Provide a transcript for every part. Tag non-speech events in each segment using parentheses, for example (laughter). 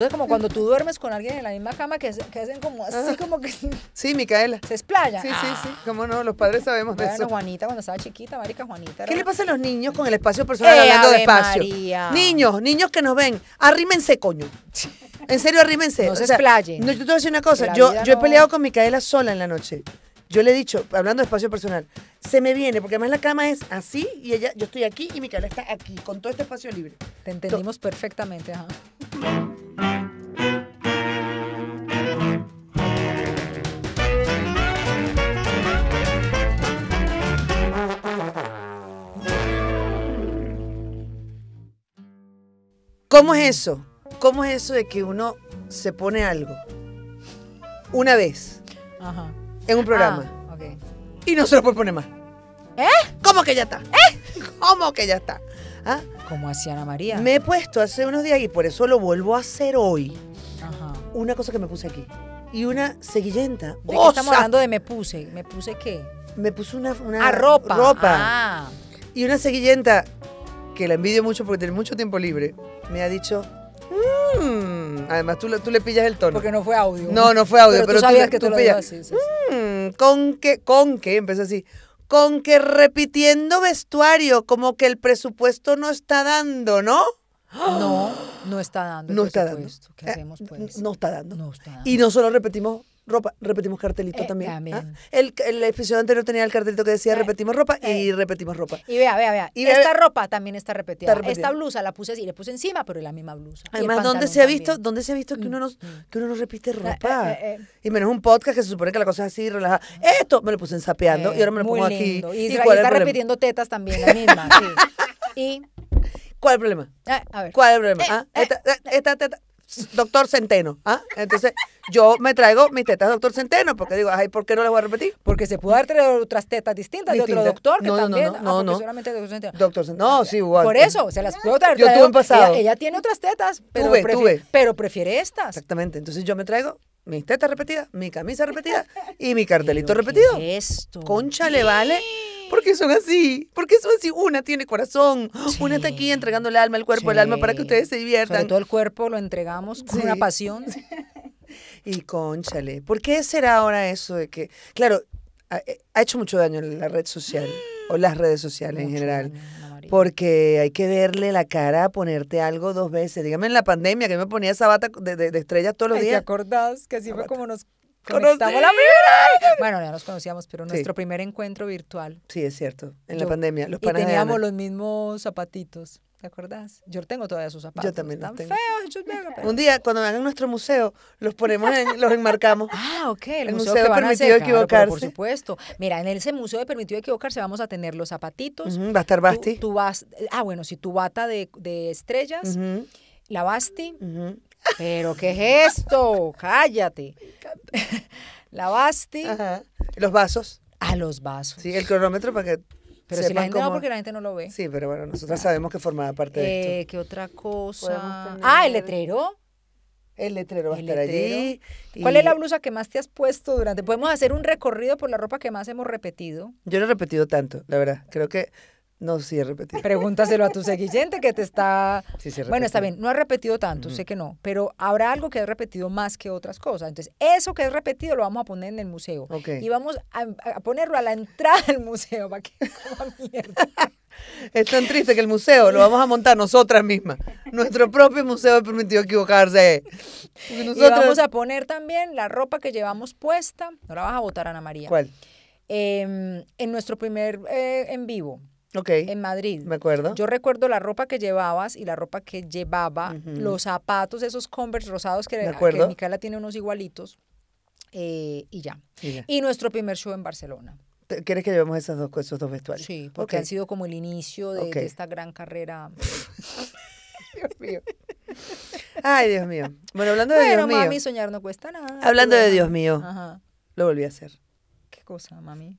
Es como cuando tú duermes con alguien en la misma cama que, hacen como así como que... Sí, Micaela. Se explaya. Sí, sí, ah. sí. Cómo no, los padres sabemos de eso. Juanita cuando estaba chiquita, marica Juanita. ¿Qué le pasa a los niños con el espacio personal eh, hablando de espacio? Niños, niños que nos ven, arrímense, coño. En serio, arrímense. No se sea, explayen. No, yo te voy a decir una cosa. Yo, yo he peleado con Micaela sola en la noche. Yo le he dicho, hablando de espacio personal, se me viene, porque además la cama es así y ella, yo estoy aquí y mi cara está aquí, con todo este espacio libre. Te entendimos perfectamente, ajá. ¿Cómo es eso? ¿Cómo es eso de que uno se pone algo una vez? Ajá en un programa. Ah, Y no se lo puedo poner más. ¿Eh? ¿Cómo que ya está? ¿Eh? ¿Cómo que ya está? ¿Ah? Como hacía Ana María. Me he puesto hace unos días y por eso lo vuelvo a hacer hoy. Ajá. Una cosa que me puse aquí. Y una seguillenta. estamos hablando de me puse? ¿Me puse qué? Me puse una, una ah, ropa. ropa. Ah. Y una seguillenta que la envidio mucho porque tiene mucho tiempo libre. Me ha dicho, Además, tú, tú le pillas el tono. Porque no fue audio. No, no fue audio, pero, tú sabías que tú, lo pillas. Mm, con que, con que, empezó así. Con que repitiendo vestuario, como que el presupuesto no está dando, ¿no? No, no está dando. no está dando. ¿Qué eh, hacemos, pues? No está dando. No está dando. Y no solo repetimos ropa, repetimos cartelito eh, también. La ¿ah? El, el, episodio anterior tenía el cartelito que decía eh, repetimos ropa y eh. repetimos ropa. Y vea, vea, vea. Y esta ropa también está repetida. Esta blusa la puse así, le puse encima, pero es la misma blusa. Además, ¿dónde se ha visto, dónde se ha visto que uno no, mm, mm. repite ropa? y menos un podcast que se supone que la cosa es así, relajada. Esto me lo puse ensapeando y ahora me lo pongo aquí. Y, está repitiendo tetas también, la misma. (laughs) Y ¿Cuál es el problema? Ah, ¿Cuál es el problema? Ah, esta, esta, esta, doctor Centeno. ¿ah? Entonces, yo me traigo mis tetas doctor Centeno, porque digo, ay, ¿por qué no las voy a repetir? Porque se puede haber traído otras tetas distintas de otro doctor que no, también. No, no, ah, no. no. doctor Centeno. Doctor Centeno. No, sí, igual. Por eh, eso, se las puedo traer. Yo tuve un pasado. Ella, tiene otras tetas, tuve, tuve. pero prefiere estas. Exactamente. Entonces, yo me traigo mi tetas repetida, mi camisa repetida (laughs) y mi cartelito repetido. esto. Concha le vale. Porque son así, ¿Por qué son así. Una tiene corazón, una está aquí entregando el alma, el cuerpo, el alma para que ustedes se diviertan. todo el cuerpo lo entregamos con una pasión. (laughs) Y conchale, ¿por qué será ahora eso de que, claro, eh, ha, hecho mucho daño la red social o las redes sociales en general? Porque hay que verle la cara a ponerte algo dos veces. Dígame en la pandemia que me ponía esa bata de, de, estrellas todos los días. ¿Te acordás? Que así fue como nos conocimos la primera Bueno, ya nos conocíamos, pero nuestro primer encuentro virtual. Sí, es cierto, en la pandemia. y teníamos los mismos zapatitos. ¿Te acuerdas? Yo tengo todavía sus zapatos. Yo también los tengo. feos. Un día, cuando hagan nuestro museo, los ponemos, los enmarcamos. (laughs) Ah, ok. El, museo, de permitido equivocarse. por supuesto. Mira, en ese museo de permitido equivocarse vamos a tener los zapatitos. Va a estar Basti. Tú, vas, ah, bueno, si sí, tu bata de, estrellas, la Basti. Pero, ¿qué es esto? Cállate. (laughs) La Basti. Ajá. Los vasos. A ah, los vasos. Sí, el cronómetro para que pero si la gente no, porque la gente no lo ve. Sí, pero bueno, nosotros sabemos que formaba parte de esto. Eh, ¿Qué otra cosa? Ah, el letrero. El letrero va a estar allí. ¿Cuál es la blusa que más te has puesto durante? Podemos hacer un recorrido por la ropa que más hemos repetido. Yo no he repetido tanto, la verdad. Creo que no, sí he repetido. Pregúntaselo a tu seguillente que te está... bueno, está bien, no has repetido tanto, sé que no, pero habrá algo que has repetido más que otras cosas. Entonces, eso que has repetido lo vamos a poner en el museo. Y vamos a, ponerlo a la entrada del museo para que coma mierda. es tan triste que el museo lo vamos a montar nosotras mismas. Nuestro propio museo ha permitido equivocarse. nosotros Y vamos a poner también la ropa que llevamos puesta. No la vas a votar, Ana María. ¿Cuál? Em, en nuestro primer eh, en vivo en Madrid. Me acuerdo. Yo recuerdo la ropa que llevabas y la ropa que llevaba, los zapatos, esos Converse rosados que, Micaela tiene unos igualitos. Eh, y, ya. y nuestro primer show en Barcelona. ¿Quieres que llevemos esas dos, esos dos vestuarios? Sí, porque han sido como el inicio de, esta gran carrera. (laughs) Dios mío. Ay, Dios mío. Bueno, hablando de bueno, Dios mami, soñar no cuesta nada. Hablando de Dios mío, Ajá. lo volví a hacer. ¿Qué cosa, mami?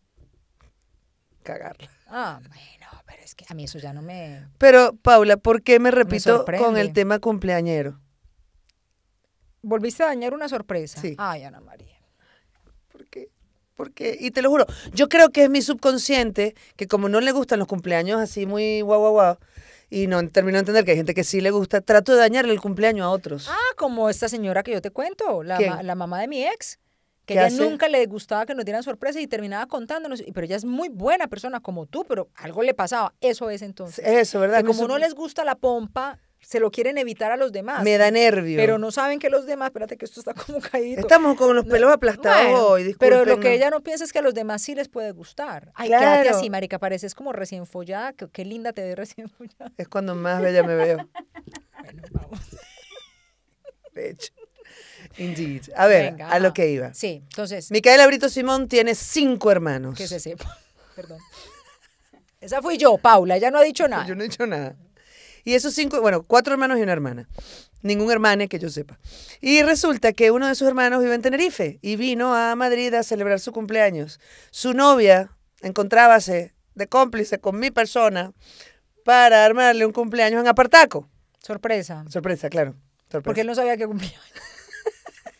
Cagarla. Ah, bueno, pero es que a mí eso ya no me... Pero, Paula, ¿por qué me repito con el tema cumpleañero? Volviste a dañar una sorpresa. Sí. Ay, Ana María. ¿Por qué? qué? y te lo juro, yo creo que es mi subconsciente que como no le gustan los cumpleaños así muy guau guau guau, y no termino de entender que hay gente que sí le gusta, trato de dañarle el cumpleaños a otros. Ah, como esta señora que yo te cuento, la, la mamá de mi ex que, ella nunca le gustaba que nos dieran sorpresas y terminaba contándonos, pero ella es muy buena persona como tú, pero algo le pasaba, eso es entonces. Eso, ¿verdad? como no les gusta la pompa, se lo quieren evitar a los demás. Me da nervio. Pero no saben que los demás, espérate que esto está como caído. Estamos con los pelos aplastados hoy, Pero lo que ella no piensa es que a los demás sí les puede gustar. Ay, quédate así, marica, pareces como recién follada, qué, linda te ves recién follada. Es cuando más bella me veo. (laughs) bueno, vamos. De hecho. Indeed. A ver, a lo que iba. Sí, entonces. Micaela Brito Simón tiene cinco hermanos. Que se sepa. (laughs) Perdón. Esa fui yo, Paula, ella no ha dicho nada. Yo no he dicho nada. Y esos cinco, bueno, cuatro hermanos y una hermana. Ningún hermano que yo sepa. Y resulta que uno de sus hermanos vive en Tenerife y vino a Madrid a celebrar su cumpleaños. Su novia encontrábase de cómplice con mi persona para armarle un cumpleaños en Apartaco. Sorpresa. Sorpresa, claro. Porque él no sabía que cumplía.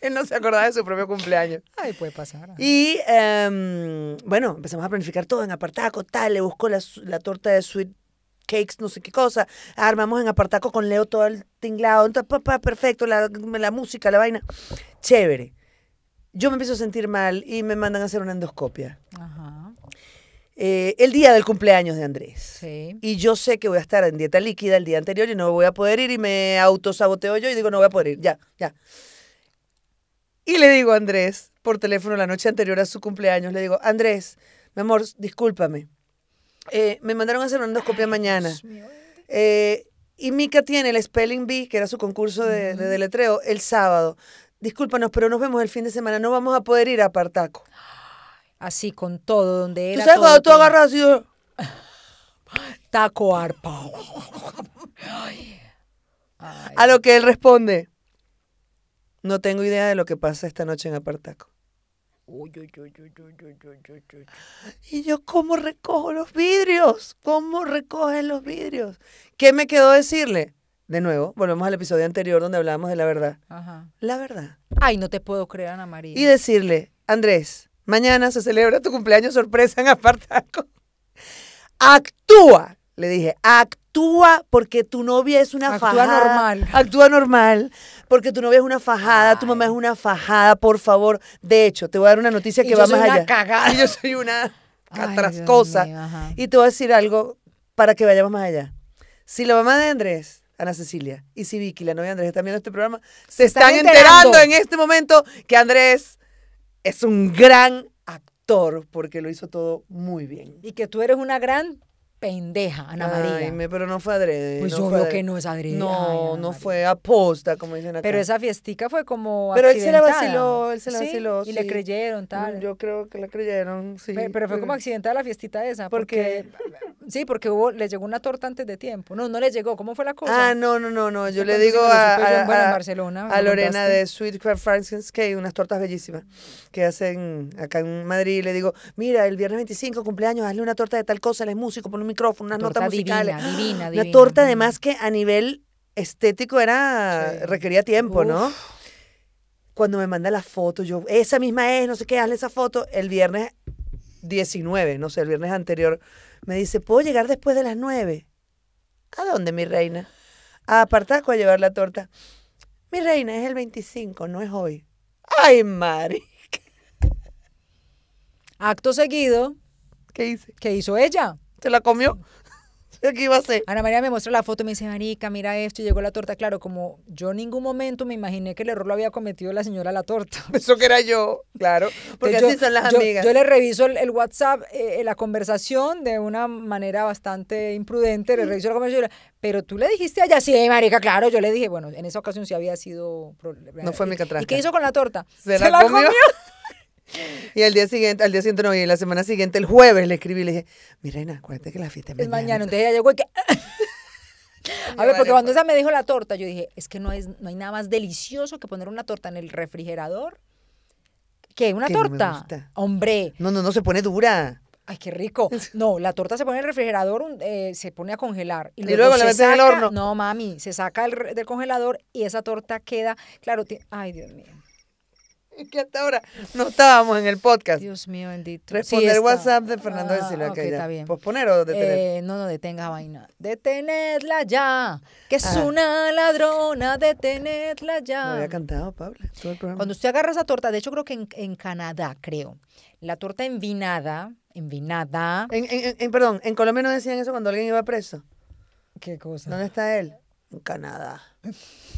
(laughs) Él no se acordaba de su propio cumpleaños. Ay, puede pasar. Y em, bueno, empezamos a planificar todo en apartaco, tal, le busco la, la torta de sweet cakes, no sé qué cosa. Armamos en apartaco con Leo todo el tinglado. Entonces, papá, perfecto, la, música, la vaina. Chévere. Yo me empiezo a sentir mal y me mandan a hacer una endoscopia. Ajá. Eh, el día del cumpleaños de Andrés. Sí. Y yo sé que voy a estar en dieta líquida el día anterior y no voy a poder ir y me autosaboteo yo y digo, no voy a poder ir, ya, ya. Y le digo a Andrés, por teléfono la noche anterior a su cumpleaños, le digo, Andrés, mi amor, discúlpame. Eh, me mandaron a hacer una endoscopia mañana. Eh, y Mika tiene el Spelling Bee, que era su concurso de, deletreo, el sábado. Discúlpanos, pero nos vemos el fin de semana. No vamos a poder ir a Partaco. (gasps) Así, con todo, donde era. ¿Tú sabes cuando tú agarras (laughs) Taco arpa. (laughs) A lo que él responde. No tengo idea de lo que pasa esta noche en Apartaco. y yo, ¿cómo recojo los vidrios? ¿Cómo recogen los vidrios? ¿Qué me quedó decirle? De nuevo, volvemos al episodio anterior donde hablábamos de la verdad. La verdad. Ay, no te puedo creer, Ana María. Y decirle, Andrés, mañana se celebra tu cumpleaños sorpresa en Apartaco. (laughs) Actúa le dije, actúa porque tu novia es una actúa fajada. Actúa normal. Actúa normal porque tu novia es una fajada, tu mamá es una fajada, por favor. De hecho, te voy a dar una noticia que vamos va más allá. (laughs) Yo soy una cagada, yo soy una y te voy a decir algo para que vayamos más allá. Si la mamá de Andrés Ana Cecilia y si Vicky, la novia de Andrés, están viendo este programa, se, están, enterando. en este momento que Andrés es un gran actor porque lo hizo todo muy bien. Y que tú eres una gran pendeja, Ana María. Ay, pero no fue adrede. Pues yo creo que no es adrede. No, no fue aposta, como dicen acá. Pero esa fiestica fue como Pero él se la vaciló, él se la sí, Y le creyeron, tal. Mm, yo creo que la creyeron, sí. Pero, fue como mm. accidentada la fiestita esa. Porque, (laughs) sí, porque hubo, le llegó una torta antes de tiempo. No, no le llegó. ¿Cómo fue la cosa? Ah, no, no, no, no. Yo le digo a, a, bueno, Barcelona, a Lorena de Sweet Craft Francis Cake, unas tortas bellísimas que hacen acá en Madrid. Le digo, mira, el viernes 25, cumpleaños, hazle una torta de tal cosa, le es músico, por un micrófono, una torta nota musical. torta además que a nivel estético era requería tiempo, ¿no? Cuando me manda la foto, yo, esa misma es, no sé qué, hazle esa foto. El viernes 19, no sé, el viernes anterior, me dice, ¿puedo llegar después de las 9? ¿A dónde, mi reina? A ah, Apartaco a llevar la torta. Mi reina, es el 25, no es hoy. ¡Ay, Mari! Acto seguido. ¿Qué hice? ¿Qué hizo ella? ¿Se la comió? (laughs) ¿Qué iba a hacer? Ana María me muestra la foto y me dice, Marica, mira esto, y llegó la torta. Claro, como yo en ningún momento me imaginé que el error lo había cometido la señora la torta. (laughs) Eso que era yo, claro. Porque así son las amigas. Yo le reviso el, WhatsApp, eh, eh, la conversación de una manera bastante imprudente, le reviso la conversación. Pero tú le dijiste allá, sí, Marica, claro. Yo le dije, bueno, en esa ocasión sí había sido. No fue eh, mi catraca. ¿Y qué hizo con la torta? Se, La comió? (laughs) (laughs) Y al día siguiente, al día siguiente no, y la semana siguiente, el jueves, le escribí y le dije, mi reina, acuérdate que la fiesta es mañana. entonces ella llegó y que... (laughs) A ver, porque cuando esa pues. me dijo la torta, yo dije, es que no, es, no hay nada más delicioso que poner una torta en el refrigerador que una torta. Hombre. No, no, no, se pone dura. Ay, qué rico. (laughs) No, la torta se pone en el refrigerador, eh, se pone a congelar. Y, luego, la saca en el horno. No, mami, se saca del congelador y esa torta queda, claro, ay, Dios mío. (laughs) que hasta ahora no estábamos en el podcast. Dios mío, bendito. Responder WhatsApp de Fernando de ah, Silva. está bien. ¿Posponer o detener? Eh, no, no, detenga vaina. Detenedla ya, que es ah. una ladrona, detenedla ya. me había cantado, Pablo, Cuando usted agarra esa torta, de hecho creo que en, Canadá, creo, la torta envinada, envinada. En, en, perdón, en Colombia no decían eso cuando alguien iba preso. ¿Qué cosa? ¿Dónde está él? En Canadá. (laughs)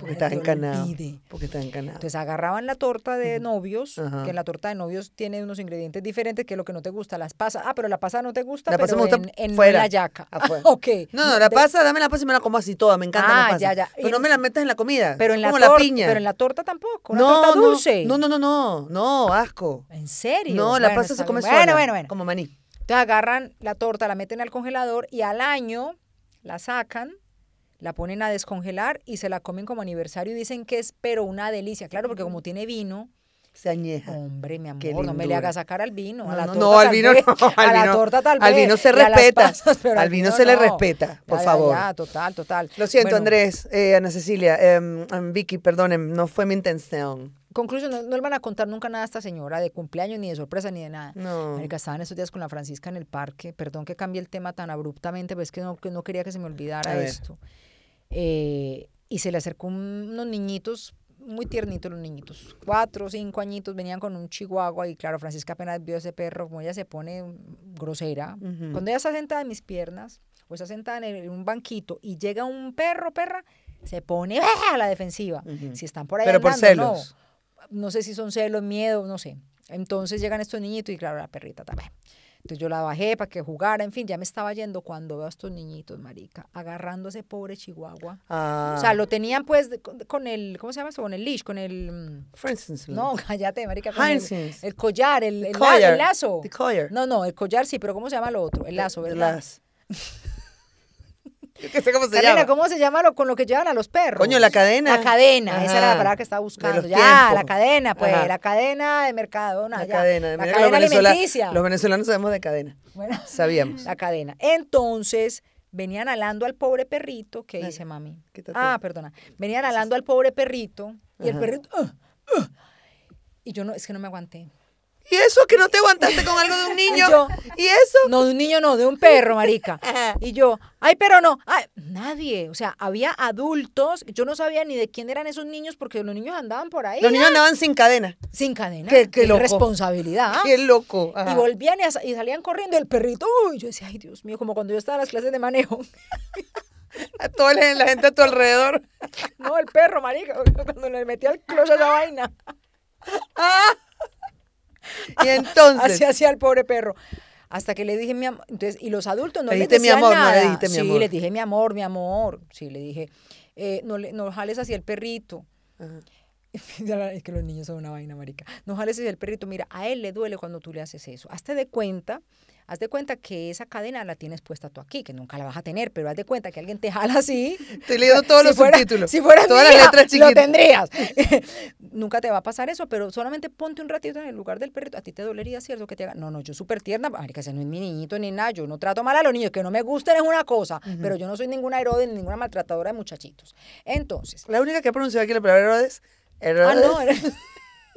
Porque está encanado. Porque estás encanado. Entonces agarraban la torta de novios, que en la torta de novios tiene unos ingredientes diferentes que es lo que no te gusta, las pasas. Ah, pero la pasa no te gusta, la pero me gusta en, la yaca. (laughs) ok. No, no, la pasa, dame la pasa y me la como así toda, me encanta la ah, pasa. Ya, ya. Pero no me la metas en la comida. Pero en la, piña. Pero en la torta tampoco, no, torta dulce. No, no, no, no, no, asco. ¿En serio? No, la pasa se come sola. Bueno, bueno, bueno. Como maní. Entonces agarran la torta, la meten al congelador y al año la sacan la ponen a descongelar y se la comen como aniversario y dicen que es pero una delicia. Claro, porque como tiene vino, se añeja. Hombre, mi amor, no me le haga sacar al vino. No, al vino no. (laughs) Al a la torta tal vez. Al vino se respeta. al, vino, se le respeta, por favor. total, total. Lo siento, Andrés, eh, Ana Cecilia, em, em, Vicky, perdonen, no fue mi intención. Conclusión, no, le van a contar nunca nada a esta señora de cumpleaños, ni de sorpresa, ni de nada. No. estaban estos días con la Francisca en el parque. Perdón que cambie el tema tan abruptamente, pero pues es que no, quería que se me olvidara esto. Eh, y se le acercó unos niñitos, muy tiernitos los niñitos, cuatro, cinco añitos, venían con un chihuahua y claro, Francisca apenas vio ese perro, como ella se pone grosera. Cuando ella está sentada en mis piernas o está sentada en, un banquito y llega un perro, perra, se pone ¡ah! a la defensiva. Si están por ahí. Pero por No, no sé si son celos, miedo, no sé. Entonces llegan estos niñitos y claro, la perrita también. Entonces yo la bajé para que jugara, en fin, ya me estaba yendo cuando veo a estos niñitos, marica, agarrando a ese pobre chihuahua. O sea, lo ah. tenían pues con el, ¿cómo se llama eso? Con el leash, con el... Mm, no, (laughs) cállate, marica. el, collar, el, el, el, lazo. collar. No, no, el collar sí, pero ¿cómo se llama lo otro? El eh, lazo, ¿verdad? El lazo. (laughs) (laughs) cómo se llama? ¿cómo se llama con lo que llevan a los perros? Coño, la cadena. La cadena, esa era la palabra que estaba buscando. Ya, la cadena, pues, la cadena de mercado. La cadena, de la cadena los alimenticia. Los venezolanos sabemos de cadena. Bueno, sabíamos. La cadena. Entonces, venían alando al pobre perrito, ¿qué dice mami? Ah, perdona. Venían alando al pobre perrito y el perrito. Ah, ah". y yo no, es que no me aguanté. ¿Y eso que no te aguantaste con algo de un (laughs) niño? Y, eso? No, de un niño no, de un perro, marica. (laughs) Y yo, ay, pero no, ay, nadie. O sea, había adultos, yo no sabía ni de quién eran esos niños porque los niños andaban por ahí. Los niños ah. andaban sin cadena. Sin cadena. Qué, qué loco. responsabilidad. Qué loco. Y volvían y, salían corriendo el perrito. Uy, yo decía, ay, Dios mío, como cuando yo estaba en las clases de manejo. (laughs) A toda la gente a tu alrededor. No, el perro, marica, cuando le metía al a la vaina. Ah y entonces. Así hacía el pobre perro. Hasta que le dije mi amor. Entonces, y los adultos no le decían mi amor, nada. le dije mi amor, mi amor. Sí, le dije, eh, no, no jales hacia el perrito. (laughs) es que los niños son una vaina, marica. No jales hacia el perrito. Mira, a él le duele cuando tú le haces eso. Hazte de cuenta haz de cuenta que esa cadena la tienes puesta tú aquí, que nunca la vas a tener, pero haz de cuenta que alguien te jala así. (laughs) Te leído todos los subtítulos. Si fueras todas las letras Lo tendrías. (laughs) (laughs) nunca te va a pasar eso, pero solamente ponte un ratito en el lugar del perrito. A ti te dolería, ¿cierto? Que te haga, no, no, yo súper tierna, que ese no es mi niñito ni nada, yo no trato mal a los niños, que no me gusten es una cosa, pero yo no soy ninguna Herodes ni ninguna maltratadora de muchachitos. Entonces. La única que ha pronunciado aquí la palabra Herodes. Ah, no, Herodes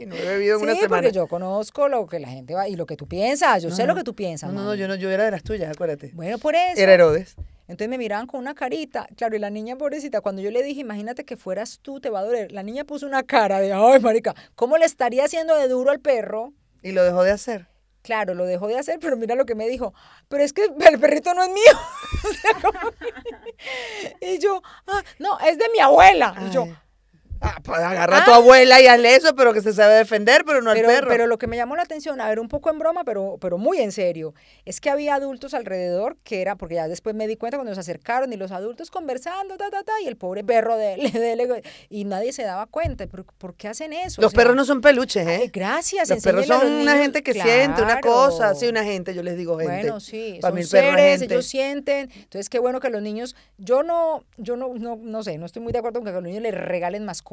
no he sí, una porque yo conozco lo que la gente va y lo que tú piensas. Yo sé lo que tú piensas. No, no, yo yo era de las tuyas, acuérdate. Bueno, por eso. Era Herodes. Entonces me miraban con una carita. Claro, y la niña pobrecita, cuando yo le dije, imagínate que fueras tú, te va a doler. La niña puso una cara de, ay, marica, ¿cómo le estaría haciendo de duro al perro? Y lo dejó de hacer. Claro, lo dejó de hacer, pero mira lo que me dijo. Pero es que el perrito no es mío. (laughs) y yo, ah, no, es de mi abuela. Y yo, Ah, pues agarra a tu ah. abuela y hazle eso, pero que se sabe defender, pero no al perro. Pero lo que me llamó la atención, a ver, un poco en broma, pero, pero muy en serio, es que había adultos alrededor que era, porque ya después me di cuenta cuando se acercaron y los adultos conversando, ta, ta, ta, y el pobre perro de él, (laughs) y nadie se daba cuenta. por qué hacen eso? Los perros no son peluches, ¿eh? Ay, gracias. Los perros son una gente que siente, una cosa, sí, una gente, yo les digo gente. Bueno, sí, son seres, ellos sienten. Entonces, qué bueno que los niños, yo no, yo no, no, sé, no estoy muy de acuerdo con que a los niños les regalen mascotas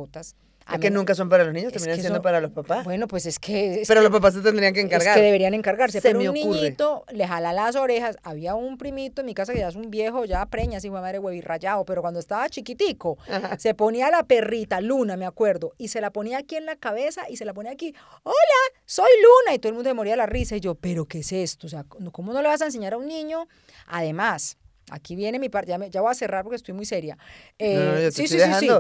a es que nunca son para los niños, terminan siendo para los papás. Bueno, pues es que. pero los papás se tendrían que encargar. Es que deberían encargarse. Se pero un niñito le jala las orejas. Había un primito en mi casa que ya es un viejo, ya preña, así, madre, huevi rayado. Pero cuando estaba chiquitico, se ponía la perrita, Luna, me acuerdo, y se la ponía aquí en la cabeza y se la ponía aquí. ¡Hola! ¡Soy Luna! Y todo el mundo se moría la risa. Y yo, ¿pero qué es esto? O sea, ¿cómo no le vas a enseñar a un niño? Además, aquí viene mi parte, ya, voy a cerrar porque estoy muy seria. Eh, sí, sí, sí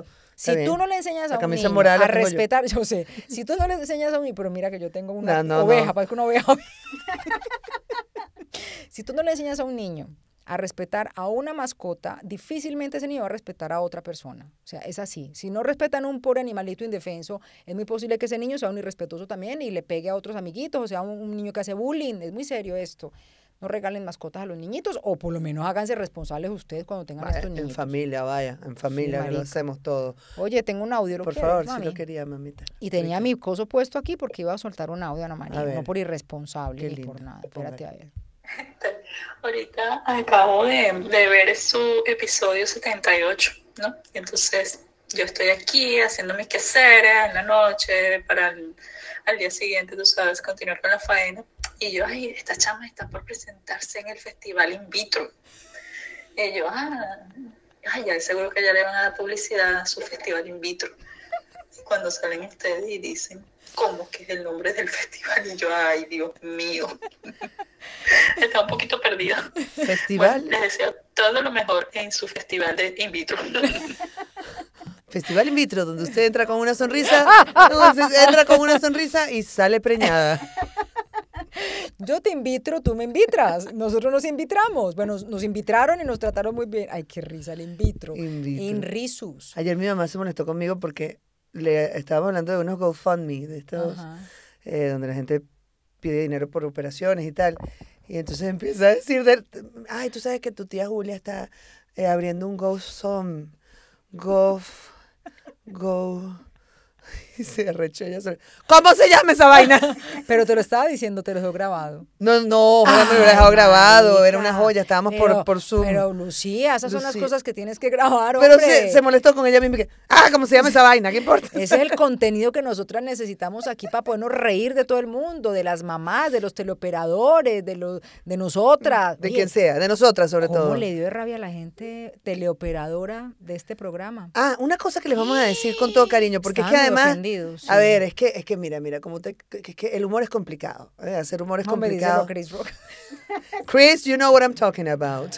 si tú no le enseñas a un niño a respetar, yo. sé, si tú no le enseñas a un niño, pero mira que yo tengo una oveja, una oveja. (laughs) si tú no le enseñas a un niño a respetar a una mascota, difícilmente ese niño va a respetar a otra persona. O sea, es así. Si no respetan a un pobre animalito indefenso, es muy posible que ese niño sea un irrespetuoso también y le pegue a otros amiguitos, o sea, un niño que hace bullying. Es muy serio esto no regalen mascotas a los niñitos o por lo menos háganse responsables ustedes cuando tengan estos niños. En familia, vaya, en familia, lo hacemos todo. Oye, tengo un audio. ¿lo por favor, si lo quería, mamita. Y tenía mi coso puesto aquí porque iba a soltar un audio, Ana María, no por irresponsable ni por nada. Espérate a ver. (laughs) Ahorita acabo de, ver su episodio 78, ¿no? Entonces, yo estoy aquí haciendo mis quehaceres en la noche para al día siguiente, tú sabes, continuar con la faena. Y yo, ay, esta chama está por presentarse en el festival in vitro. Y yo, ah, ay, ya seguro que ya le van a dar publicidad a su festival in vitro. Y cuando salen ustedes y dicen, ¿cómo que es el nombre del festival? Y yo, ay, Dios mío. (laughs) Estaba un poquito perdida. Festival. les deseo todo lo mejor en su festival de in vitro. (laughs) Festival In Vitro, donde usted entra con una sonrisa, (laughs) entra con una sonrisa y sale preñada. Yo te invitro, tú me invitras. Nosotros nos invitramos. Bueno, nos invitaron y nos trataron muy bien. Ay, qué risa el in vitro. In, risus. Ayer mi mamá se molestó conmigo porque le estábamos hablando de unos GoFundMe, de estos, eh, donde la gente pide dinero por operaciones y tal. Y entonces empieza a decir, ay, tú sabes que tu tía Julia está eh, abriendo un GoFundMe. go Y (laughs) se arrechó ¿Cómo se llama esa vaina? (laughs) Pero te lo estaba diciendo, te lo dejó grabado. No, no, no me lo dejó grabado. Era una joya, estábamos por, su. por Pero Lucía, esas son las cosas que tienes que grabar, hombre. Pero se, molestó con ella misma. ah, ¿cómo se llama esa vaina? ¿Qué importa? (laughs) Ese es el contenido que nosotras necesitamos aquí para podernos reír de todo el mundo, de las mamás, de los teleoperadores, de los de nosotras. De quien sea, de nosotras sobre ¿Cómo todo. le dio de rabia a la gente teleoperadora de este programa? Ah, una cosa que les vamos a decir con todo cariño, porque es que además a ver, es que, es que mira, mira, como te, el humor es complicado. ¿eh? Hacer humor es complicado. Chris (laughs) Chris, you know what I'm talking about.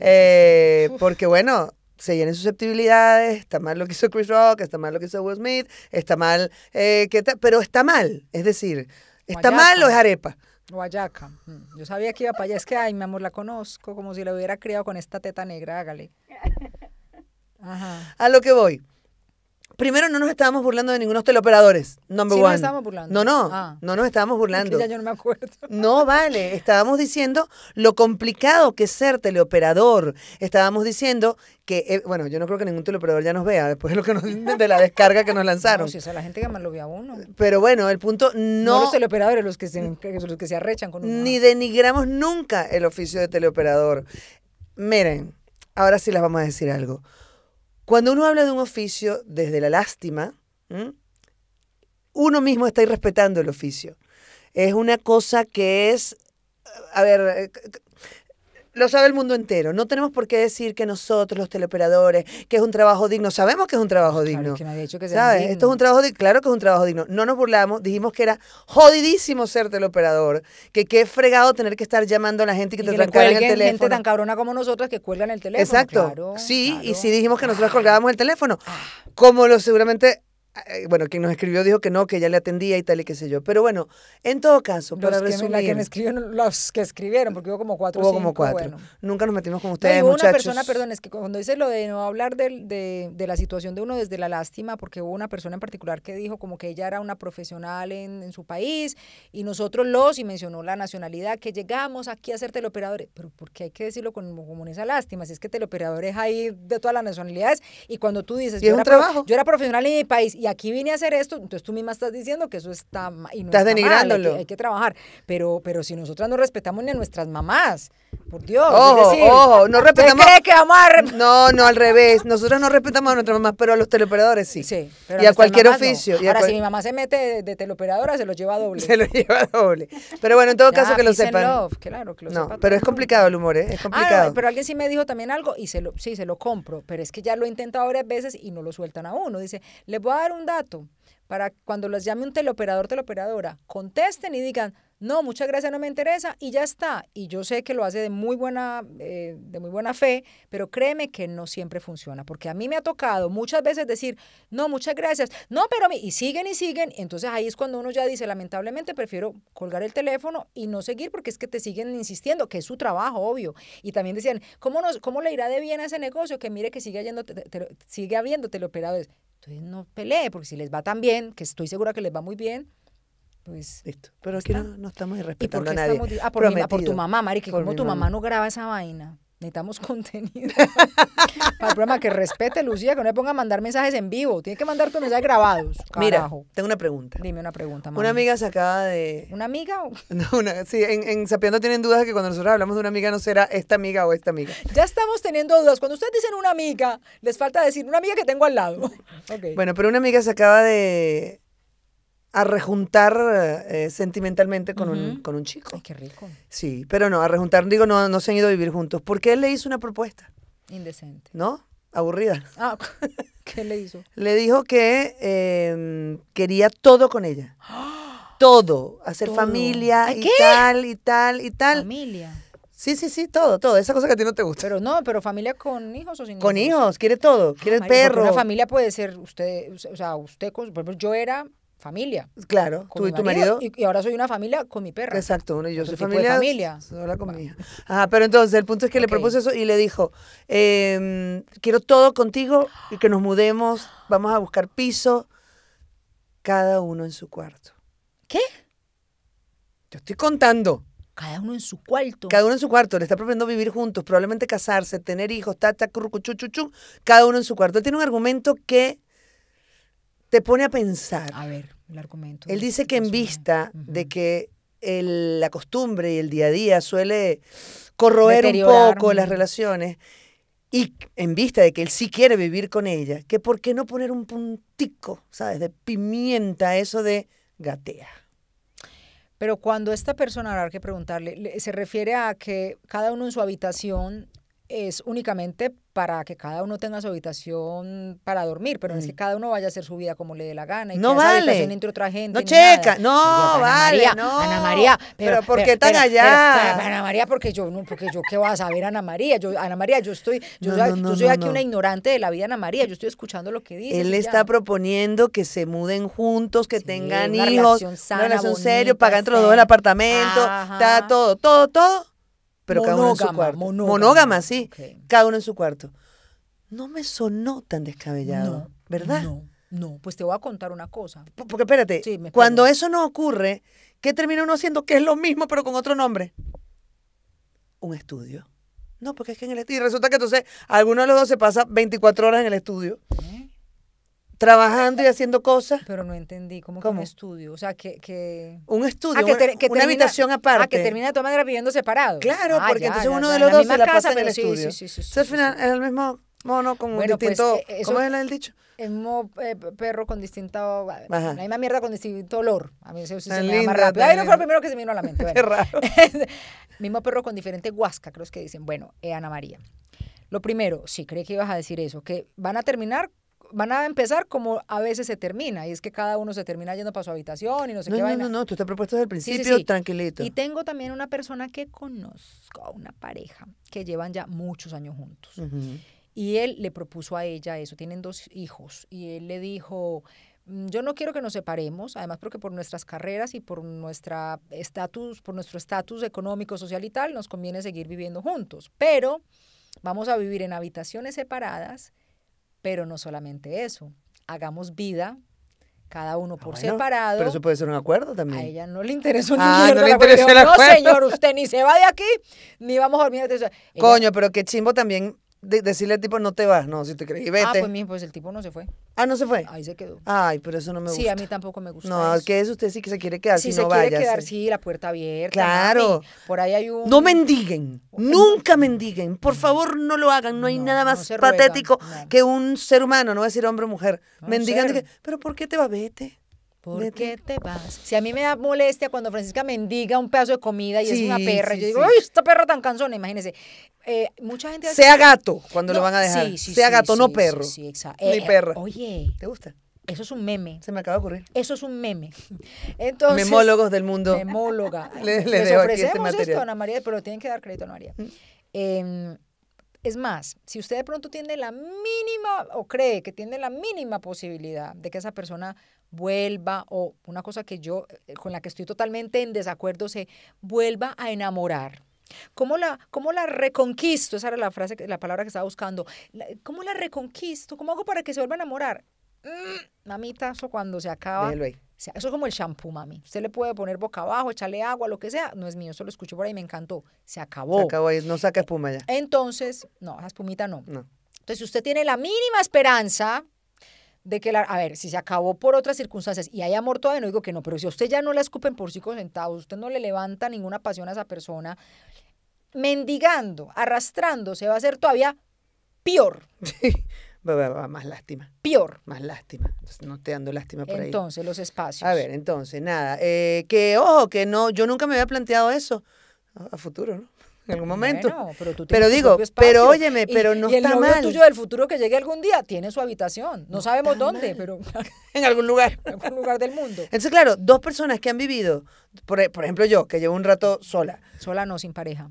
Eh, porque bueno, se llenen susceptibilidades, está mal lo que hizo Chris Rock, está mal lo que hizo Will Smith, está mal, eh, que pero está mal, es decir, está mal o es arepa. Guayaca, mm, yo sabía que iba para allá, es que, ay, mi amor, la conozco, como si la hubiera criado con esta teta negra, hágale. A lo que voy, Primero, no nos estábamos burlando de ningunos teleoperadores. Number sí, one. No estábamos burlando. No, no. Ah. No nos estábamos burlando. ya yo no me acuerdo. No, vale. Estábamos diciendo lo complicado que es ser teleoperador. Estábamos diciendo que, eh, bueno, yo no creo que ningún teleoperador ya nos vea después de, lo que nos, (laughs) de la descarga que nos lanzaron. No, sea, la gente que más lo ve a uno. Pero bueno, el punto no. No los teleoperadores, los que se, los que se arrechan con uno. Ni denigramos nunca el oficio de teleoperador. Miren, ahora sí les vamos a decir algo. Cuando uno habla de un oficio desde la lástima, uno mismo está irrespetando el oficio. Es una cosa que es, a ver, eh, lo sabe el mundo entero. No tenemos por qué decir que nosotros, los teleoperadores, que es un trabajo digno. Sabemos que es un trabajo digno. Que ha dicho que ¿Sabes? Digno. Esto es un trabajo digno. Claro que es un trabajo digno. No nos burlamos. Dijimos que era jodidísimo ser teleoperador. Que qué fregado tener que estar llamando a la gente que te trancaran el teléfono. gente tan cabrona como nosotras que cuelgan el teléfono. Exacto. sí, y sí dijimos que nosotros ah. colgábamos el teléfono. Ah. Como lo seguramente eh, bueno, quien nos escribió dijo que no, que ya le atendía y tal y qué sé yo. Pero bueno, en todo caso, para que, La que los que escribieron, porque hubo como cuatro. Hubo cuatro. Bueno. Nunca nos metimos con ustedes, hubo una persona, perdón, es que cuando dice lo de no hablar de, la situación de uno desde la lástima, porque hubo una persona en particular que dijo como que ella era una profesional en, su país y nosotros los, y mencionó la nacionalidad, que llegamos aquí a ser teleoperadores. Pero porque hay que decirlo con, esa lástima? Si es que teleoperadores hay de todas las nacionalidades y cuando tú dices, yo, era trabajo? yo era profesional en mi país y aquí vine a hacer esto, entonces tú misma estás diciendo que eso está y no estás denigrándolo. hay, que, trabajar. Pero, pero si nosotras no respetamos ni a nuestras mamás, por Dios. ojo, no respetamos. que No, no, al revés. Nosotras no respetamos a nuestras mamás, pero a los teleoperadores sí. Sí. y a, cualquier oficio. Y Ahora, si mi mamá se mete de, teleoperadora, se lo lleva doble. Se lo lleva doble. Pero bueno, en todo caso, que lo sepan. no, Pero es complicado el humor, ¿eh? Es ah, complicado. pero alguien sí me dijo también algo y se lo, sí, se lo compro. Pero es que ya lo he intentado varias veces y no lo sueltan a uno. Dice, le voy a dar un dato para cuando las llame un teleoperador, teleoperadora, contesten y digan, no, muchas gracias, no me interesa, y ya está. Y yo sé que lo hace de muy buena, eh, de muy buena fe, pero créeme que no siempre funciona, porque a mí me ha tocado muchas veces decir, no, muchas gracias, no, pero, y siguen y siguen, entonces ahí es cuando uno ya dice, lamentablemente prefiero colgar el teléfono y no seguir, porque es que te siguen insistiendo, que es su trabajo, obvio. Y también decían, ¿cómo, nos, cómo le irá de bien a ese negocio? Que mire que sigue, yendo, sigue habiendo teleoperadores. Entonces no pelee, porque si les va tan bien, que estoy segura que les va muy bien, pues, Listo. Pero aquí no, no, estamos irrespetando a nadie. ah, por, por, tu mamá, Mari, que como tu mamá no graba esa vaina. Necesitamos (laughs) contenido para el programa que respete, Lucía, que no le ponga a mandar mensajes en vivo. Tiene que mandar tus mensajes grabados. Mira, tengo una pregunta. Dime una pregunta, Una amiga se acaba de... ¿Una amiga? (laughs) No, una... sí, en, en tienen dudas de que cuando nosotros hablamos de una amiga no será esta amiga o esta amiga. Ya estamos teniendo dudas. Cuando ustedes dicen una amiga, les falta decir una amiga que tengo al lado. Bueno, pero una amiga se acaba de a rejuntar eh, sentimentalmente con, un, con un chico. qué rico. Sí, pero no, a rejuntar, digo, no, no se han ido a vivir juntos, porque él le hizo una propuesta. Indecente. ¿No? Aburrida. Ah, (laughs) ¿qué le hizo? le dijo que em, quería todo con ella. todo, hacer familia y tal y tal y tal. Familia. Sí, sí, sí, todo, todo. Esa cosa que a ti no te gusta. Pero no, pero familia con hijos o sin hijos. Con hijos, quiere todo, ah, quiere el perro. Una familia puede ser usted, o sea, usted, por ejemplo, yo era familia. Claro, tú y tu marido. Y, ahora soy una familia con mi perra. Exacto, yo soy familia, familia. con ah, pero entonces el punto es que le propuse eso y le dijo, em, quiero todo contigo y que nos mudemos, vamos a buscar piso, cada uno en su cuarto. ¿Qué? Te estoy contando. Cada uno en su cuarto. Cada uno en su cuarto. Le está proponiendo vivir juntos, probablemente casarse, tener hijos, chu, Cada uno en su cuarto. Él tiene un argumento que te pone a pensar. A ver, el argumento. Él dice que en vista de que la costumbre y el día a día suele corroer un poco las relaciones, y en vista de que él sí quiere vivir con ella, que por qué no poner un puntico, ¿sabes? De pimienta, eso de gatea. Pero cuando esta persona, hay que preguntarle, se refiere a que cada uno en su habitación es únicamente para que cada uno tenga su habitación para dormir, pero no es que mm. cada uno vaya a hacer su vida como le dé la gana. Y no vale. Entre otra gente, no checa, no, Ana vale. María, Ana María, pero, ¿por qué están allá? Ana María, porque yo, no, porque yo qué vas a saber Ana María. Yo, Ana María, yo estoy, yo, soy, aquí una ignorante de la vida de Ana María, yo estoy escuchando lo que dice. Él está proponiendo que se muden juntos, que tengan una hijos, relación sana, una relación serio, pagan entre los dos el apartamento, está todo, todo, todo pero cada uno en su cuarto. Monógama, sí. Cada uno en su cuarto. No me sonó tan descabellado, ¿verdad? No, no. Pues te voy a contar una cosa. porque espérate, cuando eso no ocurre, ¿qué termina uno haciendo? Que es lo mismo, pero con otro nombre. Un estudio. No, porque es que en el estudio. Y resulta que entonces alguno de los dos se pasa 24 horas en el estudio trabajando y haciendo cosas. Pero no entendí, ¿cómo, que un estudio? O sea, que... que... Un estudio, ah, que, una habitación aparte. Ah, que termina de todas maneras viviendo separado. Claro, ah, porque entonces uno de los dos se la pasa en el sí, estudio. Sí, sí, sí, final es el mismo mono con un pues, distinto... Eh, ¿Cómo es el dicho? El mismo eh, perro con distinto... La misma mierda con distinto olor. A mí se me más rápido. Ay, no fue lo primero que se me vino a la mente. (laughs) Qué raro. (laughs) mismo perro con diferente huasca, creo que dicen. Bueno, eh, Ana María. Lo primero, sí, creí que ibas a decir eso, que van a terminar van a empezar como a veces se termina, y es que cada uno se termina yendo para su habitación y no sé qué. No, no, no, tú te propuesto desde el principio, tranquilito. Y tengo también una persona que conozco, una pareja, que llevan ya muchos años juntos. Y él le propuso a ella eso, tienen dos hijos, y él le dijo, mm, yo no quiero que nos separemos, además porque por nuestras carreras y por nuestra estatus, por nuestro estatus económico, social y tal, nos conviene seguir viviendo juntos, pero vamos a vivir en habitaciones separadas pero no solamente eso, hagamos vida cada uno ah, por separado. Pero eso puede ser un acuerdo también. A ella no le interesó ah, no le interesó el acuerdo. No, señor, usted ni se va de aquí, ni vamos a dormir. (laughs) Ella... Coño, pero qué chimbo también Decirle al tipo, no te vas, no, si te creí, vete. Ah, pues, mismo, pues el tipo no se fue. Ah, no se fue. Ahí se quedó. Ay, pero eso no me gusta. Sí, a mí tampoco me gusta. No, es que es usted sí que se quiere quedar. Si, se quiere quedar, sí, la puerta abierta. Claro. Por ahí hay un. No mendiguen. Nunca mendiguen. Por favor, no lo hagan. No, hay nada más patético que un ser humano, no voy a decir hombre o mujer, mendigando. Que, pero ¿por qué te vas? Vete. ¿Por qué te vas? Si a mí me da molestia cuando Francisca mendiga un pedazo de comida y es una perra, yo digo, ¡ay, esta perra tan cansona! Imagínense. Eh, mucha gente... Sea gato cuando lo van a dejar. sea gato, no perro. Eh, perro Oye. ¿Te gusta? Eso es un meme. Se me acaba de ocurrir. Eso es un meme. (laughs) Entonces, Memólogos del mundo. Memóloga. (laughs) les, este ofrecemos este Ana María, pero tienen que dar crédito a Ana María. Mm. Em, es más, si usted de pronto tiene la mínima o cree que tiene la mínima posibilidad de que esa persona vuelva o una cosa que yo eh, con la que estoy totalmente en desacuerdo se vuelva a enamorar ¿Cómo la, ¿Cómo la reconquisto? Esa era la frase, la palabra que estaba buscando. ¿Cómo la reconquisto? ¿Cómo hago para que se vuelva a enamorar? Mm, mamita, eso cuando se acaba. Eso es como el shampoo, mami. Usted le puede poner boca abajo, echarle agua, lo que sea. No es mío, eso lo por ahí, me encantó. Se acabó. Se acabó no saca eh, espuma ya. Entonces, no, esa espumita no. No. Entonces, si usted tiene la mínima esperanza de que la, a ver, si se acabó por otras circunstancias y hay amor todavía, no digo que no, pero si usted ya no la escupen por cinco centavos, usted no le levanta ninguna pasión a esa persona, mendigando, se va a ser todavía peor. Sí, más lástima. Peor. Más lástima. No te dando lástima por entonces, ahí. Entonces, los espacios. A ver, entonces, nada. Eh, que, ojo, que no, yo nunca me había planteado eso a futuro, ¿no? en algún momento. pero, digo, pero óyeme, pero no está mal. el tuyo del futuro que llegue algún día tiene su habitación, no, sabemos dónde, pero (laughs) en algún lugar, (laughs) en algún lugar del mundo. Entonces, claro, dos personas que han vivido, por, ejemplo yo, que llevo un rato sola. Sola no, sin pareja.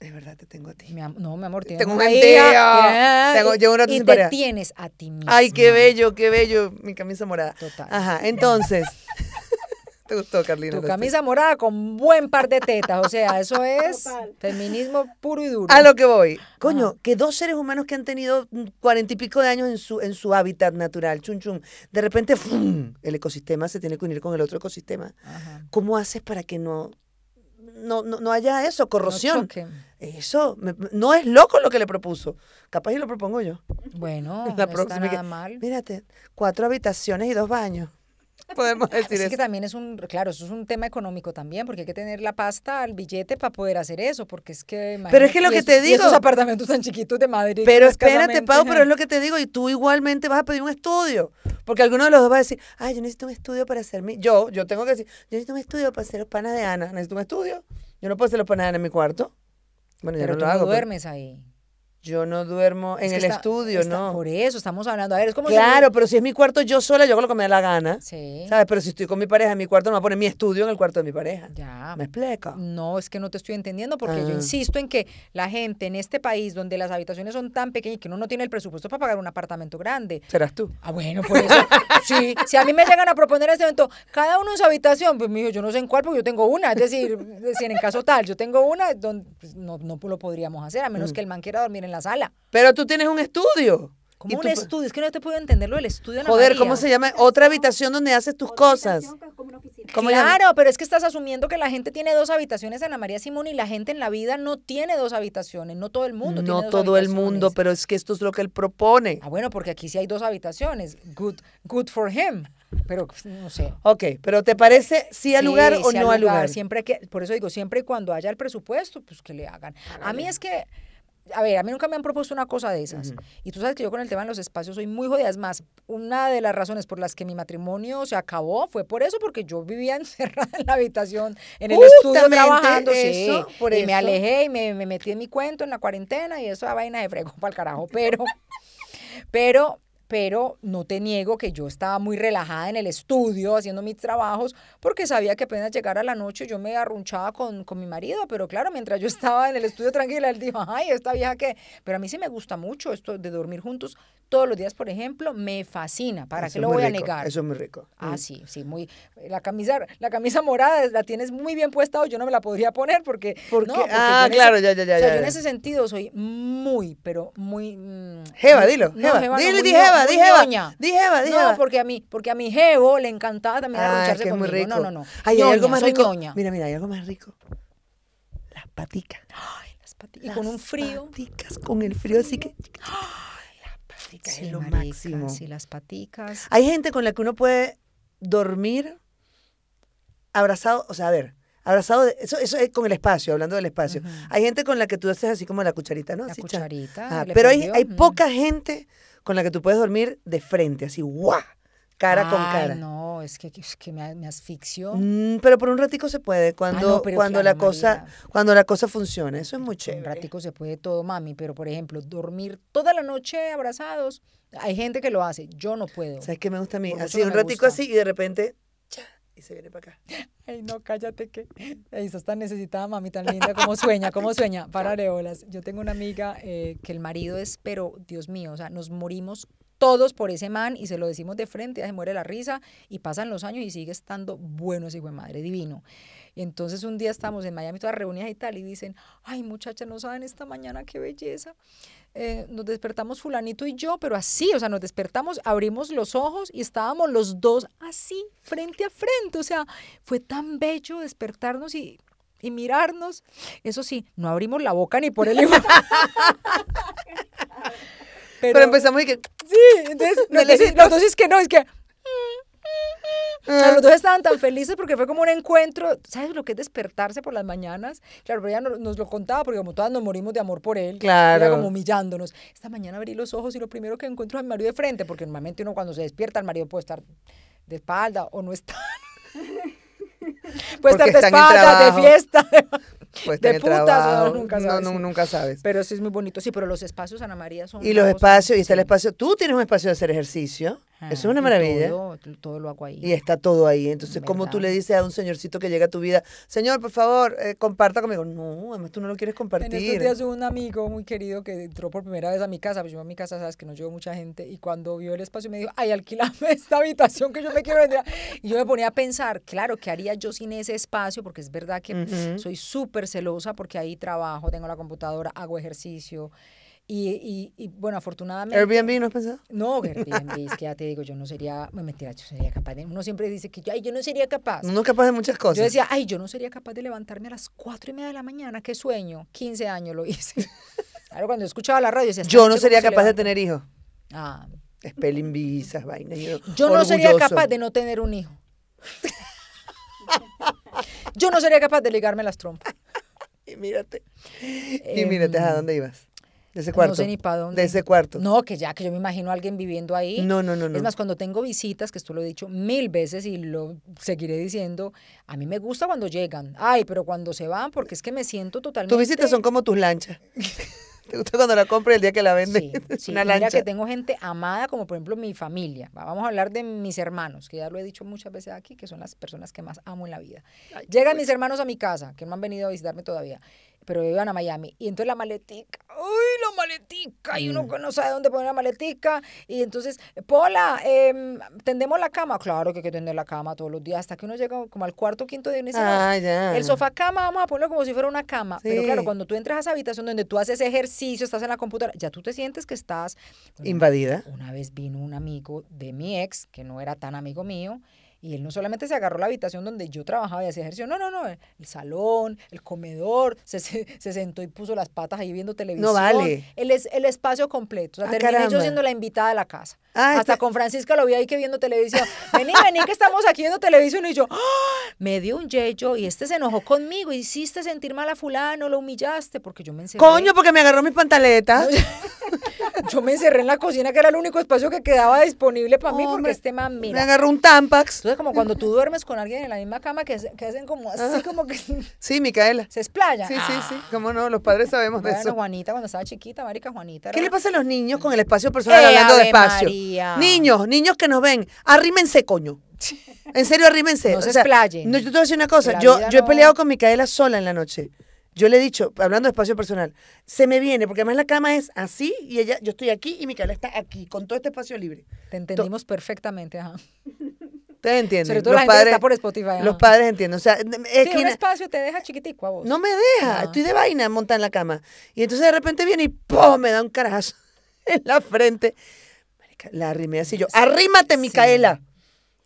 Es verdad, te tengo a ti. no, mi amor, tengo un Tengo Llevo un rato y te tienes a ti mismo. Ay, qué bello, qué bello, mi camisa morada. Total. Ajá, entonces... (laughs) te gustó, Carlina. Tu camisa morada con buen par de tetas. O sea, eso (laughs) es feminismo puro y duro. A lo que voy. Coño, que dos seres humanos que han tenido cuarenta y pico de años en su, en su hábitat natural, chun chun, de repente el ecosistema se tiene que unir con el otro ecosistema. ¿Cómo haces para que no no, haya eso, corrosión. eso no es loco lo que le propuso. Capaz y lo propongo yo. Bueno, (laughs) la próxima, mal. Mírate, cuatro habitaciones y dos baños. (laughs) Podemos ah, pues decir que también es un, claro, eso es un tema económico también, porque hay que tener la pasta, el billete para poder hacer eso, porque es que... Pero es que lo que te digo... Esos apartamentos tan chiquitos de Madrid. Pero pues, espérate, Pau, pero es lo que te digo, y tú igualmente vas a pedir un estudio, porque alguno de los dos va a decir, ay, yo necesito un estudio para hacer mi... Yo, yo tengo que decir, yo necesito un estudio para hacer los panas de Ana, necesito un estudio. Yo no puedo hacer los panas de Ana en mi cuarto. Bueno, ya no lo hago. duermes ahí. Yo no duermo en el estudio, ¿no? Por eso estamos hablando. A ver, es como Claro, pero si es mi cuarto yo sola, yo hago lo que me da la gana. Sí. ¿Sabes? Pero si estoy con mi pareja en mi cuarto, no voy a poner mi estudio en el cuarto de mi pareja. Ya. ¿Me explica? No, es que no te estoy entendiendo porque yo ah. insisto en que la gente en este país donde las habitaciones son tan pequeñas que uno no tiene el presupuesto para pagar un apartamento grande. ¿Serás tú? Ah, bueno, por eso. (laughs) sí, si a mí me llegan a proponer este evento, cada uno en su habitación, pues mijo, yo no sé en cuál porque yo tengo una. Es decir, (laughs) si en caso tal, yo tengo una, donde, pues, no, lo podríamos hacer, a menos mm. que el man quiera dormir en la sala. Pero tú tienes un estudio. Como un estudio, es que no te puedo entender lo del estudio. de Joder, ¿cómo se llama? Otra habitación donde haces tus cosas. claro, pero es que estás asumiendo que la gente tiene dos habitaciones, Ana María Simón, y la gente en la vida no tiene dos habitaciones, no todo el mundo. No tiene dos todo el mundo, pero es que esto es lo que él propone. Ah, bueno, porque aquí sí hay dos habitaciones. Good, good for him pero no sé. Ok, pero ¿te parece sí al lugar o no al lugar? lugar? Siempre que, por eso digo, siempre y cuando haya el presupuesto, pues que le hagan. A mí es que a ver, a mí nunca me han propuesto una cosa de esas. Y tú sabes que yo con el tema de los espacios soy muy jodida. Es más, una de las razones por las que mi matrimonio se acabó fue por eso, porque yo vivía (laughs) encerrada en la habitación, en el estudio trabajando. Eso, sí, y me alejé y me, metí en mi cuento en la cuarentena y eso la vaina de fregó para el carajo. Pero, (laughs) pero pero no te niego que yo estaba muy relajada en el estudio haciendo mis trabajos porque sabía que apenas llegara la noche yo me arrunchaba con, mi marido, pero claro, mientras yo (laughs) estaba en el estudio tranquila, él dijo, ay, esta vieja que... Pero a mí sí me gusta mucho esto de dormir juntos todos los días, por ejemplo, me fascina, ¿para qué lo voy a negar? Eso es muy rico. Ah, mm. sí, sí, muy... La camisa, la camisa morada la tienes muy bien puesta yo no me la podría poner porque... ¿Por no, porque ah, claro, ya, ya, ya, ya, yo en ese sentido soy muy, pero muy... Mm, jeva, dilo, no, jeva, dile, jeva dije Eva, dije Eva, No, porque a mí, porque a mi jevo le encantaba también Muy No, no, no. hay algo más rico. Mira, mira, hay algo más rico. Las paticas. Ay, las paticas. Y con un frío. Las Paticas con el frío, así que Ay, las paticas es lo máximo. Sí, las paticas. Hay gente con la que uno puede dormir abrazado, o sea, a ver, abrazado, eso, eso es con el espacio, hablando del espacio. Hay gente con la que tú haces así como la cucharita, ¿no? La cucharita. pero hay, hay poca gente con la que tú puedes dormir de frente, así, ¡guau! Cara con cara. No, es que, me, asfixio. Mm, pero por un ratico se puede, ah, cuando, cuando la cosa, cuando la cosa funciona. Eso es muy chévere. Un ratico se puede todo, mami, pero por ejemplo, dormir toda la noche abrazados. Hay gente que lo hace, yo no puedo. ¿Sabes que me gusta a mí? así, un ratico así y de repente y se viene para acá. (laughs) Ay, no, cállate que estás tan necesitada, mami, tan linda, como sueña, como sueña. Para olas. Yo tengo una amiga eh, que el marido es, pero Dios mío, o sea, nos morimos todos por ese man y se lo decimos de frente, ya se muere la risa y pasan los años y sigue estando bueno ese hijo de madre divino. Y entonces un día estamos en Miami todas reunidas y tal y dicen, ay muchachas, no saben esta mañana qué belleza. Eh, nos despertamos fulanito y yo, pero así, o sea, nos despertamos, abrimos los ojos y estábamos los dos así, frente a frente, o sea, fue tan bello despertarnos y, mirarnos. Eso sí, no abrimos la boca ni por el hijo. (laughs) (laughs) pero, empezamos y que... Sí, entonces, (laughs) entonces, que no, es que... O los dos ah. estaban tan felices porque fue como un encuentro. ¿Sabes lo que es despertarse por las mañanas? Claro, pero ella nos lo contaba porque como todas nos morimos de amor por él. Claro. Era como humillándonos. Esta mañana abrí los ojos y lo primero que encuentro es a mi marido de frente, porque normalmente uno cuando se despierta, el marido puede estar de espalda o no está. (laughs) Puede estar de espalda, de fiesta, de, de putas, nunca sabes. nunca sabes. Pero sí es muy bonito. Sí, pero los espacios, Ana María, son... Y los espacios, y está el espacio... Tú tienes un espacio de hacer ejercicio. Eso es una maravilla. Todo, lo hago ahí. Y está todo ahí. Entonces, como tú le dices a un señorcito que llega a tu vida, señor, por favor, eh, comparta conmigo? No, además tú no lo quieres compartir. En estos días un amigo muy querido que entró por primera vez a mi casa, pues yo a mi casa, sabes que no llevo mucha gente, y cuando vio el espacio me dijo, ay, alquilame (laughs) esta habitación que yo me quiero vender. y yo me ponía a pensar, claro, ¿qué haría yo sin ese espacio? Porque es verdad que soy súper celosa porque ahí trabajo, tengo la computadora, hago ejercicio. Y, bueno, afortunadamente. ¿Airbnb no has pensado? No, Airbnb, es que ya te digo, yo no sería, me mentira, yo sería capaz de. Uno siempre dice que yo, ay, yo no sería capaz. Uno es capaz de muchas cosas. Yo decía, ay, yo no sería capaz de levantarme a las 4 y media de la mañana, qué sueño. 15 años lo hice. (laughs) Claro, cuando escuchaba la radio, decía, yo no sería capaz de tener hijos. Ah. Spelling visas, vainas. Yo, no sería capaz de no tener un hijo. yo no sería capaz de ligarme las trompas. (laughs) Y mírate. Y em, mírate, ¿a dónde ibas? De ese cuarto. No sé ni para dónde. De ese cuarto. No, que ya, que yo me imagino a alguien viviendo ahí. No, no, no. Es más, cuando tengo visitas, que esto lo he dicho mil veces y lo seguiré diciendo, a mí me gusta cuando llegan. Ay, pero cuando se van, porque es que me siento totalmente. Tus visitas son como tus lanchas. (laughs) ¿Te gusta cuando la compras el día que la vende? Sí, (laughs) sí. Una lancha. Mira que tengo gente amada, como por ejemplo mi familia. Vamos a hablar de mis hermanos, que ya lo he dicho muchas veces aquí, que son las personas que más amo en la vida. Llegan pues. mis hermanos a mi casa, que no han venido a visitarme todavía pero iban a Miami. Y entonces la maletica, ¡uy, la maletica! Y uno mm. no sabe dónde poner la maletica. Y entonces, Pola, em, ¿tendemos la cama? Claro que hay que tender la cama todos los días, hasta que uno llega como al cuarto quinto de en Ah, El sofá cama, vamos a ponerlo como si fuera una cama. Pero claro, cuando tú entras a esa habitación donde tú haces ejercicio, estás en la computadora, ya tú te sientes que estás... Invadida. Una vez vino un amigo de mi ex, que no era tan amigo mío, y él no solamente se agarró la habitación donde yo trabajaba y hacía ejercicio, no, no, no, eh, el salón, el comedor, se, sentó y puso las patas ahí viendo televisión. No vale. El, es, el espacio completo. O sea, ah, terminé yo siendo la invitada de la casa. Ah, Hasta con Francisca lo vi ahí que viendo televisión. Vení, (laughs) vení, que estamos aquí viendo televisión. Y yo, ah, me dio un yello y este se enojó conmigo. Hiciste sentir mal a fulano, lo humillaste porque yo me encerré. Coño, porque me agarró mi pantaleta. (laughs) yo... me encerré en la cocina, que era el único espacio que quedaba disponible para mí, porque este man, Me agarró un tampax como cuando tú duermes con alguien en la misma cama, que, hacen como así, como que... Sí, Micaela. Se explaya. Sí, sí, ah. sí. Cómo no, los padres sabemos de eso. Juanita, cuando estaba chiquita, marica, Juanita. ¿Qué le pasa a los niños con el espacio personal hablando de espacio? Niños, niños que nos ven, arrímense, coño. (laughs) En serio, arrímense. No se sea, explayen. No, yo te voy a decir una cosa. Yo, yo he peleado con Micaela sola en la noche. Yo le he dicho, hablando de espacio personal, se me viene, porque además la cama es así y ella, yo estoy aquí y Micaela está aquí, con todo este espacio libre. Te entendimos perfectamente, ajá. (laughs) Ustedes entienden. los está por Spotify. Los padres entienden. O sea, un espacio te deja chiquitico a vos. No me deja. Estoy de vaina montada en la cama. Y entonces de repente viene y ¡pum! me da un carajazo (laughs) en la frente. La arrimé así yo. ¡Arrímate, Micaela!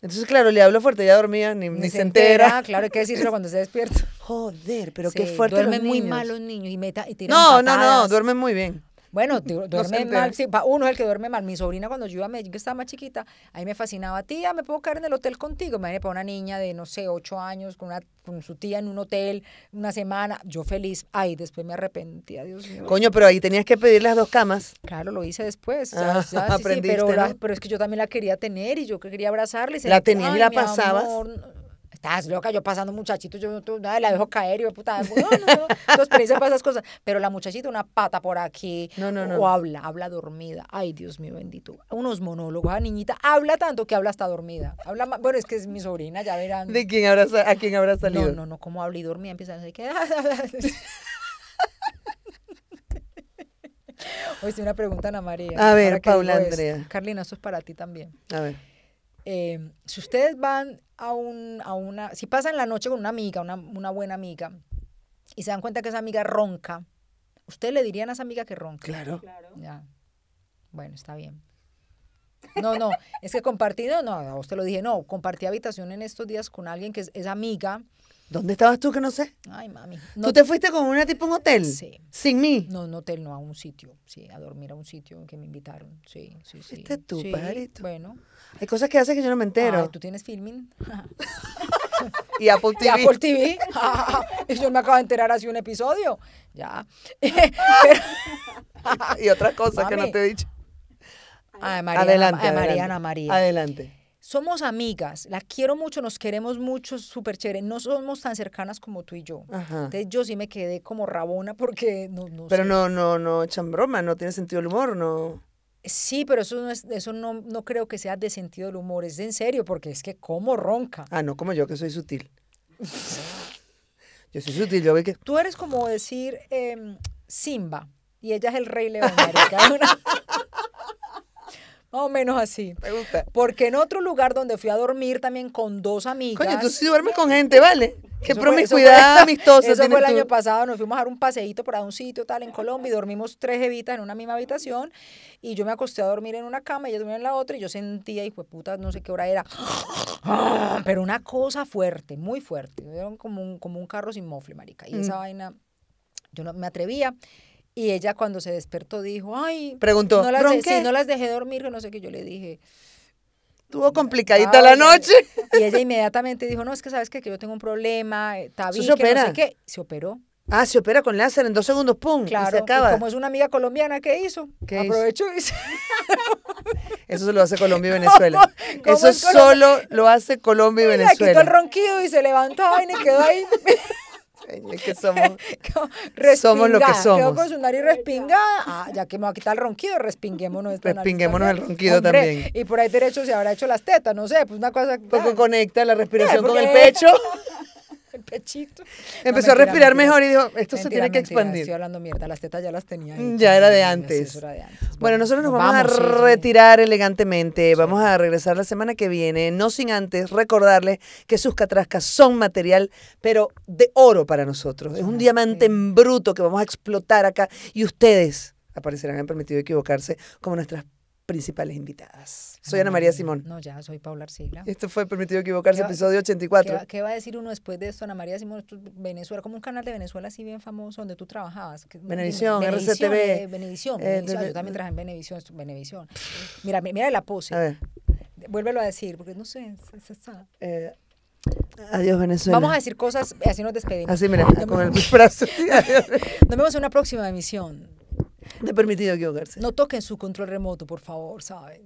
Entonces, claro, le hablo fuerte, ya dormía, ni, se entera. Claro, hay que decirlo cuando se despierta. (laughs) Joder, pero qué fuerte. Duermen muy mal los niños y, meta, No, no, no, duermen muy bien. Bueno, (laughs) duerme mal. uno es el que duerme mal. Mi sobrina, cuando yo iba a Medellín, que estaba más chiquita, ahí me fascinaba. Tía, ¿me puedo quedar en el hotel contigo? me viene para una niña de, no sé, ocho años, con, una, con su tía en un hotel, una semana. Yo feliz. Ay, después me arrepentí Dios mío. Coño, pero ahí tenías que pedir las dos camas. Claro, lo hice después. Ah, o pero, es que yo también la quería tener y yo quería abrazarla. la tenías y la pasabas estás loca, yo pasando muchachito, yo tú, nada, la dejo caer y yo, puta, no, no, no, Entonces para esas cosas. Pero la muchachita, una pata por aquí, no, no, no. o habla, habla dormida. Ay, Dios mío, bendito. Unos monólogos, la niñita habla tanto que habla hasta dormida. Habla más, bueno, es que es mi sobrina, ya verán. ¿De quién abraza a quién habrá salido? No, no, no, como habla y dormida, empieza a decir que... Hoy (laughs) sí, una pregunta, Ana María. A ver, Paula Andrea. Carlina, eso es para ti también. A ver. Em, si ustedes van a, un, a una, si pasan la noche con una amiga, una, buena amiga, y se dan cuenta que esa amiga ronca, ¿ustedes le dirían a esa amiga que ronca? Claro. Bueno, está bien. No, no, es que compartido no, a usted lo dije, no, compartí habitación en estos días con alguien que es, es amiga ¿Dónde estabas tú que no sé? Ay, mami. No ¿Tú te fuiste con una tipo en un hotel? Sí. ¿Sin mí? No, un hotel, no, a un sitio. Sí, a dormir a un sitio que me invitaron. Sí, sí, sí. ¿Fuiste tú, sí, Bueno. Hay cosas que haces que yo no me entero. Ay, tú tienes filming. (laughs) y Apple TV. (laughs) Y Apple TV. (laughs) yo me acabo de enterar hace un episodio. Ya. y otras cosas que no te he dicho. Ay, Mariana, adelante, Mariana, María. Adelante somos amigas, la quiero mucho, nos queremos mucho, súper chévere, no somos tan cercanas como tú y yo. Entonces yo sí me quedé como rabona porque no, no Pero no, no, no echan broma, no tiene sentido el humor, no. Sí, pero eso no es, eso no, creo que sea de sentido del humor, es de en serio, porque es que como ronca. Ah, no, como yo que soy sutil. yo soy sutil, yo que. Tú eres como decir em, Simba y ella es el rey león. (laughs) o menos así. Porque en otro lugar donde fui a dormir también con dos amigas. Coño, tú sí duermes con gente, ¿vale? Qué promiscuidad (laughs) amistosa. Eso fue el año pasado, nos fuimos a dar un paseíto por un sitio tal en Colombia y dormimos tres evitas en una misma habitación y yo me acosté a dormir en una cama, y ella dormían en la otra y yo sentía, y fue puta, no sé qué hora era, (gasps) pero una cosa fuerte, muy fuerte, como un, como un carro sin mofle, marica, y esa mm. vaina yo no me atrevía. Y ella cuando se despertó dijo, ay, preguntó, no las, no dejé dormir, no sé qué, yo le dije. Tuvo complicadita la noche. (laughs) Y ella inmediatamente dijo, no, es que sabes que yo tengo un problema, eh, está bien, que no sé qué. Se operó. Ah, se opera con láser en dos segundos, ¡pum! se acaba. como es una amiga colombiana, ¿qué hizo? Aprovechó y se... Eso se lo hace Colombia y (laughs) Venezuela. Eso solo lo hace Colombia y Venezuela. quitó el ronquido y se levantó y quedó ahí. (laughs) que somos, (laughs) somos lo que somos. Quedo con su nariz respingada. Ah, ya que me va a quitar el ronquido, respinguémonos. Respinguémonos el ronquido también. Y por ahí derecho se habrá hecho las tetas, no sé, pues una cosa. Poco conecta la respiración eh, con el pecho. (laughs) (laughs) Empezó a respirar mejor y dijo, esto se tiene que expandir. hablando mierda, las tetas ya las tenía. Mm, ya era de, antes. Bueno, nosotros nos, vamos, a retirar elegantemente. Vamos a regresar la semana que viene, no sin antes recordarles que sus catrascas son material, pero de oro para nosotros. Es un diamante en bruto que vamos a explotar acá y ustedes aparecerán, han permitido equivocarse, como nuestras principales invitadas. Soy ah, Ana María Simón. No, ya, soy Paula Arcila. Esto fue Permitido Equivocarse, episodio 84. ¿qué, ¿qué, va a decir uno después de esto, Ana María Simón? Venezuela, como un canal de Venezuela así bien famoso donde tú trabajabas. Benevisión, RCTV. Eh, eh, yo también trabajé en Benevisión. Mira, mira la pose. A ver. Vuélvelo a decir, porque no sé, se, está. Eh, adiós, Venezuela. Vamos a decir cosas, así nos despedimos. Así, mira, con el brazo. (laughs) Nos vemos en una próxima emisión he permitido equivocarse. No toquen su control remoto, por favor, ¿saben?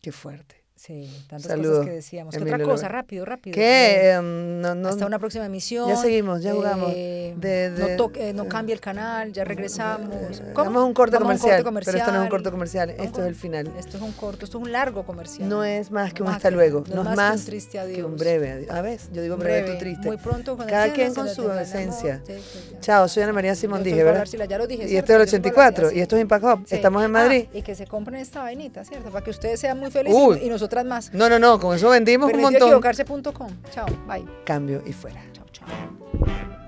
Qué fuerte. Sí, tantas cosas que decíamos. ¿Qué otra cosa? Rápido, rápido. ¿Qué? Em, hasta una próxima emisión. Ya seguimos, ya jugamos. Eh, no, toque, eh, no eh, cambie el canal, ya regresamos. Vamos un corte comercial. Pero esto no es un corto comercial, esto es el final. Esto es un corto, esto es un largo comercial. No es más que un hasta luego. No, es más, que un breve A ah, ver, yo digo breve, breve tú triste. Muy pronto. Cada quien con su esencia. Chao, soy Ana María Simón Dije, ¿verdad? Este y esto es el 84, y esto es Impact Estamos en ah, Madrid. Y que se compren esta vainita, ¿cierto? Para que ustedes sean muy felices y nosotros otras más. No, no, no, con eso vendimos un montón. equivocarse.com. Chao, bye. Cambio y fuera. Chao, chao.